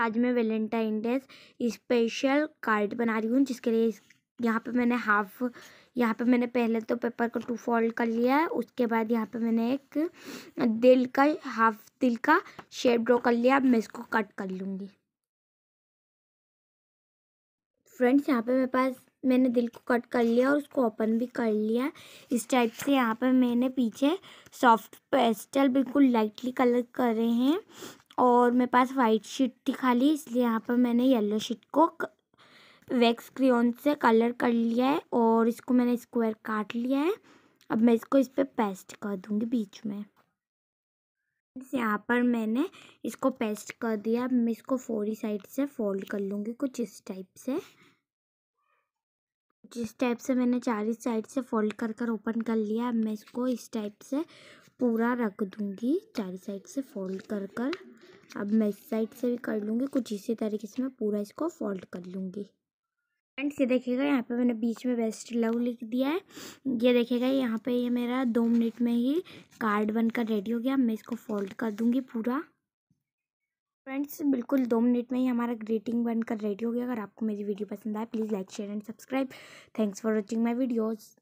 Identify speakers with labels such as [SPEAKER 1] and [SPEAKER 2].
[SPEAKER 1] आज मैं Valentine day special card बना रही हूँ जिसके लिए यहाँ पे मैंने हाफ यहाँ पे मैंने पहले तो पेपर को टू फोल्ड कर लिया है उसके बाद यहाँ पे मैंने एक दिल का हाफ दिल का शेप ड्रॉ कर लिया अब मैं इसको कट कर लूँगी फ्रेंड्स यहाँ पे मेरे पास मैंने दिल को कट कर लिया और उसको ओपन भी कर लिया इस टाइप से यहाँ पे मैंने पीछे सॉफ्ट पेस्टल बिल्कुल लाइटली कलर करे हैं और मेरे पास वाइट शीट थी खाली इसलिए यहाँ पर मैंने येलो शीट को वैक्स क्रियोन से कलर कर लिया है और इसको मैंने स्क्वायर काट लिया है अब मैं इसको इस पर पेस्ट कर दूँगी बीच में यहाँ पर मैंने इसको पेस्ट कर दिया अब मैं इसको फोरी साइड से फोल्ड कर लूँगी कुछ इस टाइप से जिस टाइप से मैंने ही साइड से फोल्ड कर कर ओपन कर लिया अब मैं इसको इस टाइप से पूरा रख दूँगी चार साइड से फोल्ड कर कर अब मैं इस साइड से भी कर लूँगी कुछ इसी तरीके से मैं पूरा इसको फोल्ड कर लूँगी फ्रेंड्स ये देखिएगा यहाँ पे मैंने बीच में बेस्ट लव लिख दिया है ये देखिएगा यहाँ पे ये मेरा दो मिनट में ही कार्ड बनकर रेडी हो गया मैं इसको फोल्ड कर दूँगी पूरा फ्रेंड्स बिल्कुल दो मिनट में ही हमारा ग्रीटिंग बनकर रेडी हो गया अगर आपको मेरी वीडियो पसंद आए please like share and subscribe thanks for watching my videos